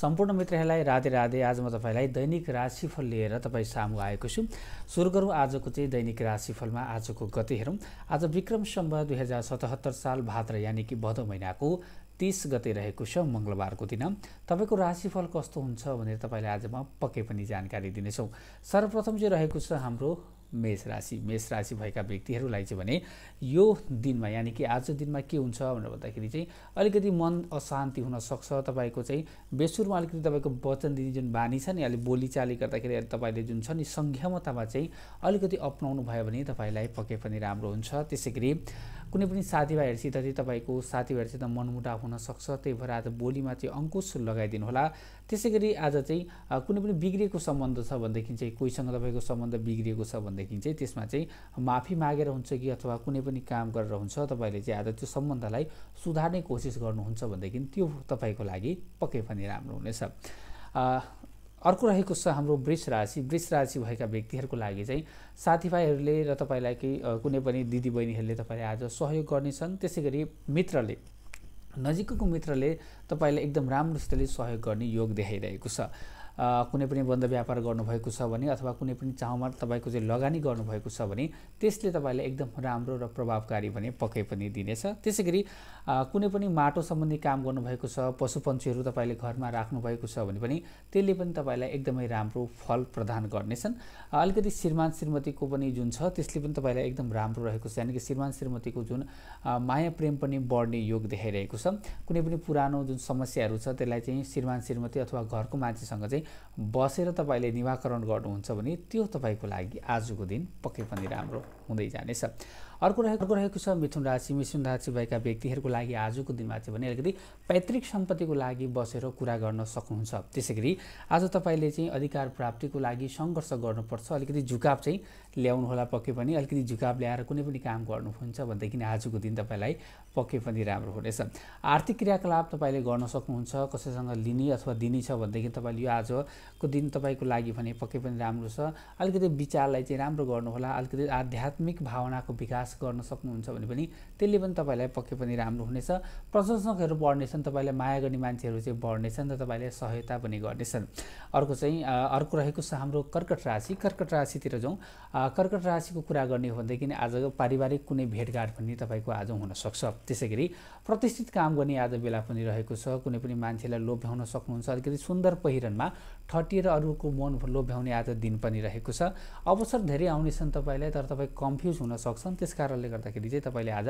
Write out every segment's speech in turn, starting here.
सम्पूर्ण मित्रहरूलाई राधे राधे आज म तपाईँलाई दैनिक राशिफल लिएर तपाईँ सामु आएको छु सुरु गरौँ आजको चाहिँ दैनिक राशिफलमा आजको गति हेरौँ आज विक्रम सम्भ दुई हजार सतहत्तर साल भाद्र यानि कि भदौ महिनाको तिस गते रहेको छ मङ्गलबारको दिन तपाईँको राशिफल कस्तो हुन्छ भनेर तपाईँलाई आज म पक्कै पनि जानकारी दिनेछौँ सर्वप्रथम चाहिँ रहेको छ हाम्रो मेष राशि मेष राशि भएका व्यक्तिहरूलाई चाहिँ भने यो दिनमा यानि कि आज दिनमा के हुन्छ भनेर भन्दाखेरि चाहिँ अलिकति मन अशान्ति हुनसक्छ तपाईँको चाहिँ बेसुरमा अलिकति तपाईँको वचन दिने जुन बानी छ नि अलिक बोलीचाली गर्दाखेरि तपाईँले जुन छ नि सङ्घमतामा चाहिँ अलिकति अप्नाउनु भयो भने तपाईँलाई पक्कै पनि राम्रो हुन्छ त्यसै गरी कुनै पनि साथीभाइहरूसित चाहिँ तपाईँको साथीभाइहरूसित मनमुटाव हुनसक्छ त्यही भएर आज बोलीमा चाहिँ अङ्कुश लगाइदिनुहोला त्यसै गरी आज चाहिँ कुनै पनि बिग्रिएको सम्बन्ध छ भनेदेखि चाहिँ कोहीसँग तपाईँको सम्बन्ध बिग्रिएको छ भनेदेखि चाहिँ त्यसमा चाहिँ माफी मागेर हुन्छ कि अथवा कुनै पनि काम गरेर हुन्छ तपाईँले चाहिँ आज त्यो सम्बन्धलाई सुधार्ने कोसिस गर्नुहुन्छ भनेदेखि त्यो तपाईँको लागि पक्कै पनि राम्रो हुनेछ अर्को रहेको छ हाम्रो वृष राशि वृष राशि भएका व्यक्तिहरूको लागि चाहिँ साथीभाइहरूले र तपाईँलाई केही कुनै पनि दिदीबहिनीहरूले तपाईँलाई आज सहयोग गर्नेछन् त्यसै गरी मित्रले नजिकको मित्रले तपाईँलाई एकदम राम्रोसितले सहयोग गर्ने योग देखाइरहेको छ कुनै पनि बन्द व्यापार गर्नुभएको छ भने अथवा कुनै पनि चाउमा तपाईँको चाहिँ लगानी गर्नुभएको छ भने त्यसले तपाईँलाई एकदम राम्रो र प्रभावकारी भने पक्कै पनि दिनेछ त्यसै गरी कुनै पनि माटो सम्बन्धी काम गर्नुभएको छ पशुपन्छीहरू तपाईँले घरमा राख्नुभएको छ भने पनि त्यसले पनि तपाईँलाई एकदमै राम्रो फल प्रदान गर्नेछन् अलिकति श्रीमान श्रीमतीको पनि जुन छ त्यसले पनि तपाईँलाई एकदम राम्रो रहेको छ यानि कि श्रीमान श्रीमतीको जुन माया प्रेम पनि बढ्ने योग देखाइरहेको छ कुनै पनि पुरानो जुन समस्याहरू छ त्यसलाई चाहिँ श्रीमान श्रीमती अथवा घरको मान्छेसँग चाहिँ बसेर तपाईँले निवाकरण गर्नुहुन्छ भने त्यो तपाईँको लागि आजको दिन पक्कै पनि राम्रो हुँदै जानेछ अर्को रहेको अर्को रहेको छ मिथुन राशि मिथुन राशि भएका व्यक्तिहरूको लागि आजको दिनमा चाहिँ भने अलिकति पैतृक सम्पत्तिको लागि बसेर कुरा गर्न सक्नुहुन्छ त्यसै गरी आज तपाईँले चाहिँ अधिकार प्राप्तिको लागि सङ्घर्ष गर्नुपर्छ अलिकति झुकाव चाहिँ ल्याउनु होला पक्कै पनि अलिकति झुकाव ल्याएर कुनै पनि काम गर्नुहुन्छ भनेदेखि आजको दिन तपाईँलाई पक्कै पनि राम्रो हुनेछ आर्थिक क्रियाकलाप तपाईँले गर्न सक्नुहुन्छ कसैसँग लिने अथवा दिने छ भनेदेखि तपाईँले यो आजको दिन तपाईँको लागि भने पक्कै पनि राम्रो छ अलिकति विचारलाई चाहिँ राम्रो गर्नुहोला अलिकति आध्यात्मिक भावनाको विकास प्रयास गर्न सक्नुहुन्छ भने पनि त्यसले पनि तपाईँलाई पक्कै पनि राम्रो हुनेछ प्रशंसकहरू बढ्नेछन् तपाईँलाई माया गर्ने मान्छेहरू चाहिँ बढ्नेछन् र तपाईँलाई सहायता पनि गर्नेछन् अर्को चाहिँ अर्को रहेको छ हाम्रो कर्कट राशि कर्कट राशितिर जाउँ कर्कट राशिको कुरा गर्ने हो भनेदेखि आज पारिवारिक कुनै भेटघाट पनि तपाईँको आज हुनसक्छ त्यसै गरी प्रतिष्ठित काम गर्ने आज बेला पनि रहेको छ कुनै पनि मान्छेलाई लोभ्याउन सक्नुहुन्छ अलिकति सुन्दर पहिरनमा ठटिएर अरूको मन लोभ्याउने आज दिन पनि रहेको छ अवसर धेरै आउनेछन् तपाईँलाई तर तपाईँ कन्फ्युज हुन सक्छन् त्यस कारणले गर्दाखेरि चाहिँ तपाईँले आज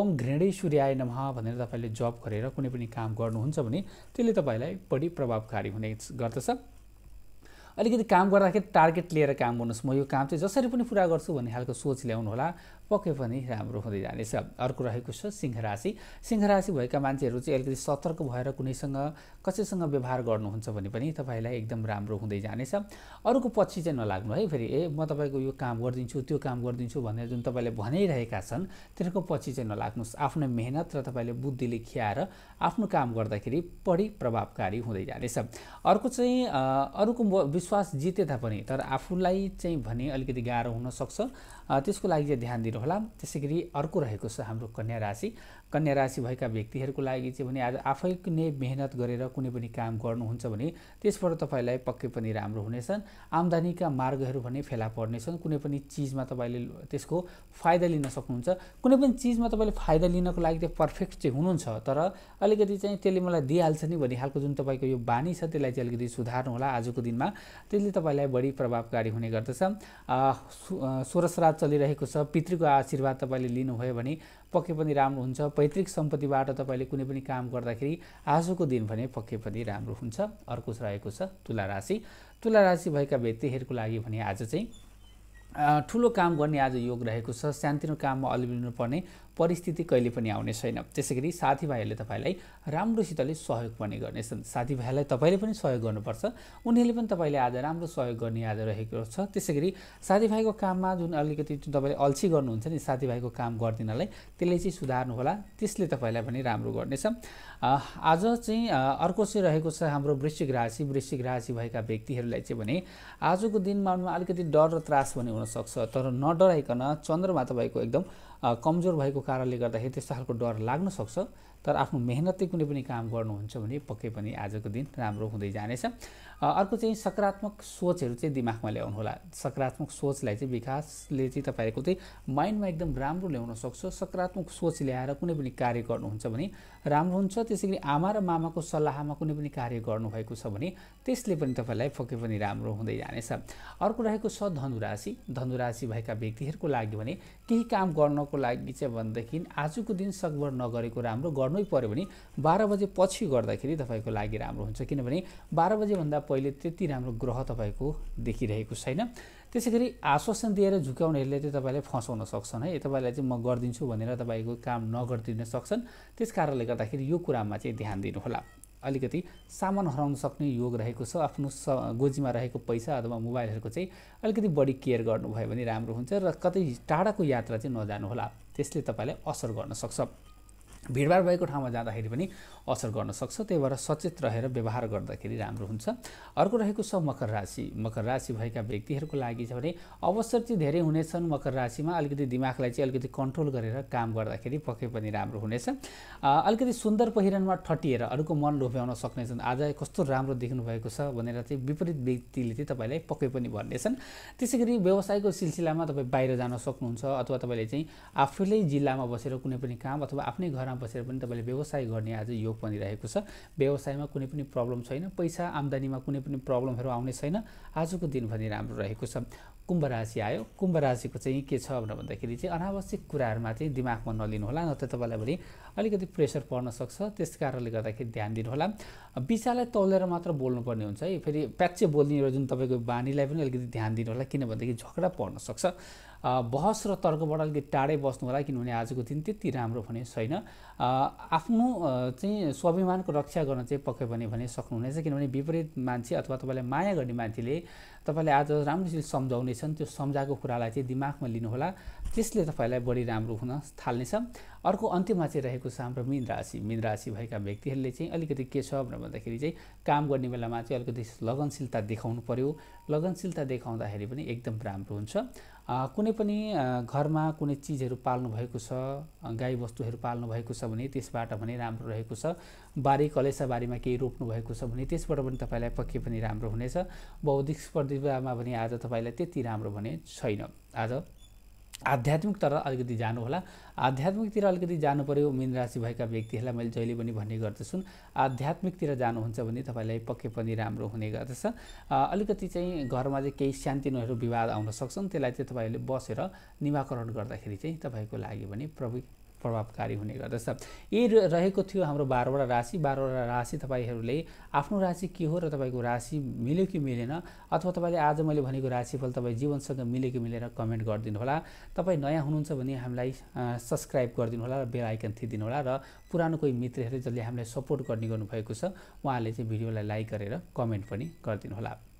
ओम सूर्याय नमः भनेर तपाईँले जब गरेर कुनै पनि काम गर्नुहुन्छ भने त्यसले तपाईँलाई बढी प्रभावकारी हुने गर्दछ अलिकति काम गर्दाखेरि टार्गेट लिएर काम गर्नुहोस् म यो काम चाहिँ जसरी पनि पुरा गर्छु भन्ने खालको सोच ल्याउनु होला पक्कै पनि राम्रो हुँदै जानेछ अर्को रहेको छ सिंह राशि सिंह राशि भएका मान्छेहरू चाहिँ अलिकति सतर्क भएर कुनैसँग कसैसँग व्यवहार गर्नुहुन्छ भने पनि तपाईँलाई एकदम राम्रो हुँदै जानेछ अरूको पछि चाहिँ नलाग्नु है फेरि ए म तपाईँको यो काम गरिदिन्छु त्यो काम गरिदिन्छु भनेर जुन तपाईँले भनिरहेका छन् तिनीहरूको पछि चाहिँ नलाग्नुहोस् आफ्नो मेहनत र तपाईँले बुद्धिले खियाएर आफ्नो काम गर्दाखेरि बढी प्रभावकारी हुँदै जानेछ अर्को चाहिँ अरूको विश्वास जिते तापनि तर आफूलाई चाहिँ भने अलिकति गाह्रो हुनसक्छ त्यसको लागि चाहिँ ध्यान दिनुहोला त्यसै गरी अर्को रहेको छ हाम्रो कन्या राशि कन्या राशि भएका व्यक्तिहरूको लागि चाहिँ भने आज आफै नै मेहनत गरेर कुनै पनि काम गर्नुहुन्छ भने त्यसबाट तपाईँलाई पक्कै पनि राम्रो हुनेछन् आम्दानीका मार्गहरू भने फेला पर्नेछन् कुनै पनि चिजमा तपाईँले त्यसको फाइदा लिन सक्नुहुन्छ कुनै पनि चिजमा तपाईँले फाइदा लिनको लागि चाहिँ पर्फेक्ट चाहिँ हुनुहुन्छ तर अलिकति चाहिँ त्यसले मलाई दिइहाल्छ नि भन्ने खालको जुन तपाईँको यो बानी छ त्यसलाई चाहिँ अलिकति सुधार्नु होला आजको दिनमा त्यसले तपाईँलाई बढी प्रभावकारी हुने गर्दछ सोह्र आशीर्वाद चलिरहेको छ पितृको आशीर्वाद तपाईँले लिनुभयो भने पक्कै पनि राम्रो हुन्छ पैतृक सम्पत्तिबाट तपाईँले कुनै पनि काम गर्दाखेरि आजको दिन भने पक्कै पनि राम्रो हुन्छ अर्को रहेको छ तुला राशि तुला राशि भएका व्यक्तिहरूको लागि भने आज चाहिँ ठुलो काम गर्ने आज योग रहेको छ सानोतिनो काममा अलिलिनुपर्ने परिस्थिति कहिले पनि आउने छैन त्यसै गरी साथीभाइहरूले तपाईँलाई राम्रोसितले सहयोग पनि गर्नेछन् साथीभाइहरूलाई तपाईँले पनि सहयोग गर्नुपर्छ उनीहरूले पनि तपाईँले आज राम्रो सहयोग गर्ने आज रहेको छ त्यसै गरी साथीभाइको काममा जुन अलिकति जुन तपाईँले अल्छी गर्नुहुन्छ नि साथीभाइको काम गरिदिनलाई त्यसले चाहिँ होला त्यसले तपाईँलाई पनि राम्रो गर्नेछ आज चाहिँ अर्को चाहिँ रहेको छ हाम्रो वृश्चिक राशि वृश्चिक राशि भएका व्यक्तिहरूलाई चाहिँ भने आजको दिनमा अलिकति डर र त्रास पनि हुनसक्छ तर नडराइकन चन्द्रमा तपाईँको एकदम कमजोर भएको कारणले गर्दाखेरि त्यस्तो खालको डर लाग्न सक्छ तर आफ्नो मेहनतले कुनै पनि काम गर्नुहुन्छ भने पक्कै पनि आजको दिन राम्रो हुँदै जानेछ अर्को चाहिँ सकारात्मक सोचहरू चाहिँ दिमागमा ल्याउनु होला सकारात्मक सोचलाई चाहिँ विकासले चाहिँ तपाईँको चाहिँ माइन्डमा एकदम राम्रो ल्याउन सक्छ सकारात्मक सोच ल्याएर कुनै पनि कार्य गर्नुहुन्छ भने राम्रो हुन्छ त्यसै गरी आमा र मामाको सल्लाहमा कुनै पनि कार्य गर्नुभएको छ भने त्यसले पनि तपाईँलाई पक्कै पनि राम्रो हुँदै जानेछ अर्को रहेको छ धनुराशि धनुराशि भएका व्यक्तिहरूको लागि भने केही काम गर्नको लागि चाहिँ भनेदेखि आजको दिन सकभर नगरेको राम्रो गर्नु गर्नै पऱ्यो भने बाह्र बजे पछि गर्दाखेरि तपाईँको लागि राम्रो हुन्छ किनभने बाह्र बजेभन्दा पहिले त्यति राम्रो ग्रह तपाईँको देखिरहेको छैन त्यसै गरी आश्वासन दिएर झुक्याउनेहरूले चाहिँ तपाईँलाई फसाउन सक्छन् है तपाईँलाई चाहिँ म गरिदिन्छु भनेर तपाईँको काम नगरिदिन सक्छन् त्यस कारणले गर्दाखेरि यो कुरामा चाहिँ ध्यान दिनुहोला अलिकति सामान हराउन सक्ने योग रहेको छ आफ्नो स गोजीमा रहेको पैसा अथवा मोबाइलहरूको चाहिँ अलिकति बढी केयर गर्नुभयो भने राम्रो हुन्छ र कतै टाढाको यात्रा चाहिँ नजानुहोला त्यसले तपाईँलाई असर गर्न सक्छ भिडभाड भएको ठाउँमा जाँदाखेरि पनि असर गर्न सक्छ त्यही भएर सचेत रहेर व्यवहार गर्दाखेरि राम्रो हुन्छ अर्को रहेको छ मकर राशि मकर राशि भएका व्यक्तिहरूको लागि छ भने अवसर चाहिँ धेरै हुनेछन् मकर राशिमा अलिकति दिमागलाई चाहिँ अलिकति कन्ट्रोल गरेर काम गर्दाखेरि पक्कै पनि राम्रो हुनेछ अलिकति सुन्दर पहिरनमा ठटिएर अरूको मन लोभ्याउन सक्नेछन् आज कस्तो राम्रो देख्नुभएको छ भनेर चाहिँ विपरीत व्यक्तिले चाहिँ तपाईँलाई पक्कै पनि भन्नेछन् त्यसै गरी व्यवसायको सिलसिलामा तपाईँ बाहिर जान सक्नुहुन्छ अथवा तपाईँले चाहिँ आफैले जिल्लामा बसेर कुनै पनि काम अथवा आफ्नै घरमा घरमा बसेर पनि तपाईँले व्यवसाय गर्ने आज योग बनिरहेको छ व्यवसायमा कुनै पनि प्रब्लम छैन पैसा आम्दानीमा कुनै पनि प्रब्लमहरू आउने छैन आजको दिन भने राम्रो रहेको छ कुम्भ राशि आयो कुम्भ राशिको चाहिँ के छ भनेर भन्दाखेरि चाहिँ अनावश्यक कुराहरूमा चाहिँ दिमागमा नलिनुहोला नत्र तपाईँलाई भने अलिकति प्रेसर पर्न सक्छ त्यस कारणले गर्दाखेरि ध्यान दिनुहोला विचारलाई तौलेर मात्र बोल्नुपर्ने हुन्छ है फेरि प्याच्चे बोल्ने जुन तपाईँको बानीलाई पनि अलिकति ध्यान दिनुहोला किन भनेदेखि झगडा पर्न सक्छ बहस र तर्कबाट अलिकति टाढै बस्नु होला किनभने आजको दिन त्यति राम्रो भने छैन आफ्नो चाहिँ स्वाभिमानको रक्षा गर्न चाहिँ पक्कै पनि भने सक्नुहुनेछ किनभने विपरीत मान्छे अथवा तपाईँलाई माया गर्ने मान्छेले तपाईँले आज राम्रोसित सम्झाउनेछन् त्यो सम्झाएको कुरालाई चाहिँ दिमागमा लिनुहोला त्यसले तपाईँलाई बढी राम्रो हुन थाल्नेछ अर्को अन्त्यमा चाहिँ रहेको छ हाम्रो मिन राशि मिन राशि भएका व्यक्तिहरूले चाहिँ अलिकति के छ भनेर भन्दाखेरि चाहिँ काम गर्ने बेलामा चाहिँ अलिकति लगनशीलता देखाउनु पऱ्यो लगनशीलता देखाउँदाखेरि पनि एकदम राम्रो हुन्छ कुनै पनि घरमा कुनै चिजहरू पाल्नुभएको छ गाईबस्तुहरू पाल्नुभएको छ भने त्यसबाट पनि राम्रो रहेको छ बारी कलेसा बारीमा केही रोप्नु भएको छ भने त्यसबाट पनि तपाईँलाई पक्कै पनि राम्रो हुनेछ बौद्धिक प्रतिभामा भने आज तपाईँलाई त्यति राम्रो भने छैन आज आध्यात्मिक तर अलिकति जानु जानुहोला आध्यात्मिकतिर अलिकति जानु पऱ्यो मिन राशि भएका व्यक्तिहरूलाई मैले जहिले पनि भन्ने गर्दछु आध्यात्मिकतिर जानुहुन्छ भने तपाईँलाई पक्कै पनि राम्रो हुने गर्दछ अलिकति चाहिँ घरमा चाहिँ केही शान्ति सान्तिनुहरू विवाद आउन सक्छन् त्यसलाई चाहिँ तपाईँहरूले बसेर निवाकरण गर्दाखेरि चाहिँ तपाईँको लागि भने प्रवि प्रभावकारी हुने गर्दछ यही रहेको थियो हाम्रो बाह्रवटा राशि बाह्रवटा राशि तपाईँहरूले आफ्नो राशि के हो र तपाईँको राशि मिल्यो कि मिलेन अथवा तपाईँले आज मैले भनेको राशिफल तपाईँ जीवनसँग मिल्यो कि मिलेर कमेन्ट गरिदिनु होला तपाईँ नयाँ हुनुहुन्छ भने हामीलाई सब्सक्राइब गरिदिनु होला र बेल आइकन थिदिनु होला र पुरानो कोही मित्रहरूले जसले हामीलाई सपोर्ट गर्ने गर्नुभएको छ उहाँले चाहिँ भिडियोलाई लाइक गरेर कमेन्ट पनि गरिदिनु होला